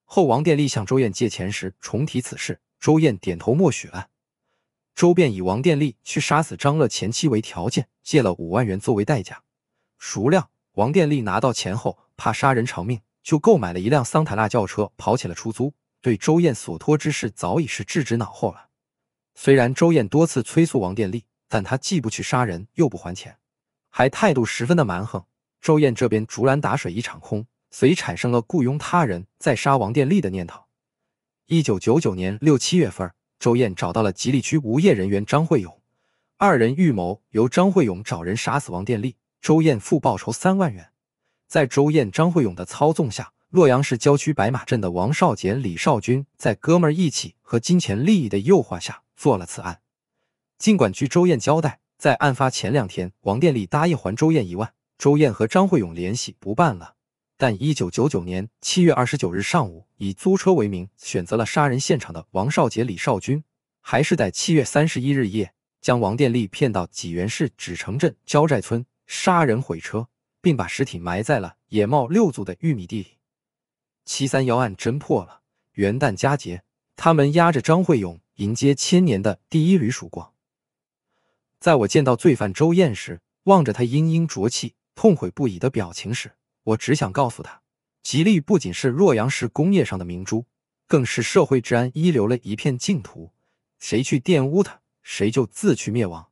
后王殿力向周燕借钱时重提此事，周燕点头默许了。周便以王殿力去杀死张乐前妻为条件，借了五万元作为代价。孰料王殿力拿到钱后，怕杀人偿命，就购买了一辆桑塔纳轿车跑起了出租，对周燕所托之事早已是置之脑后了。虽然周燕多次催促王殿力。但他既不去杀人，又不还钱，还态度十分的蛮横。周艳这边竹篮打水一场空，所以产生了雇佣他人再杀王殿利的念头。一九九九年六七月份，周艳找到了吉利区无业人员张会勇，二人预谋由张会勇找人杀死王殿利，周艳付报酬三万元。在周艳、张会勇的操纵下，洛阳市郊区白马镇的王少杰、李少军在哥们义气和金钱利益的诱惑下，做了此案。尽管据周艳交代，在案发前两天，王殿利答应还周艳一万，周艳和张会勇联系不办了。但一九九九年七月二十九日上午，以租车为名选择了杀人现场的王少杰、李少军，还是在七月三十一日夜将王殿利骗到济源市纸城镇焦寨村杀人毁车，并把尸体埋在了野茂六组的玉米地里。七三幺案侦破了，元旦佳节，他们押着张会勇迎接千年的第一缕曙光。在我见到罪犯周燕时，望着他殷殷浊气、痛悔不已的表情时，我只想告诉他，吉利不仅是洛阳市工业上的明珠，更是社会治安一流的一片净土，谁去玷污它，谁就自取灭亡。